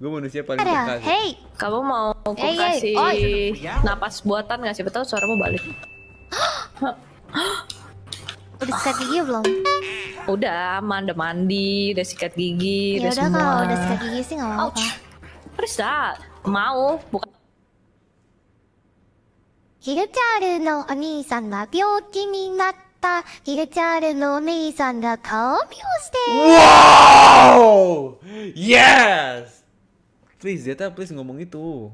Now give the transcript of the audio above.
Gue manusia paling Ada. sih. Hey, kamu mau aku hey, kasih hey. Oh, napas buatan gak sih? Betul suaramu balik. udah oh, sikat gigi belum? Udah, aman, udah mandi, udah sikat gigi, ya udah, udah semua. kalau udah sikat gigi sih nggak apa-apa. dah, mau bukan Wow, Yes! please Zeta please ngomong itu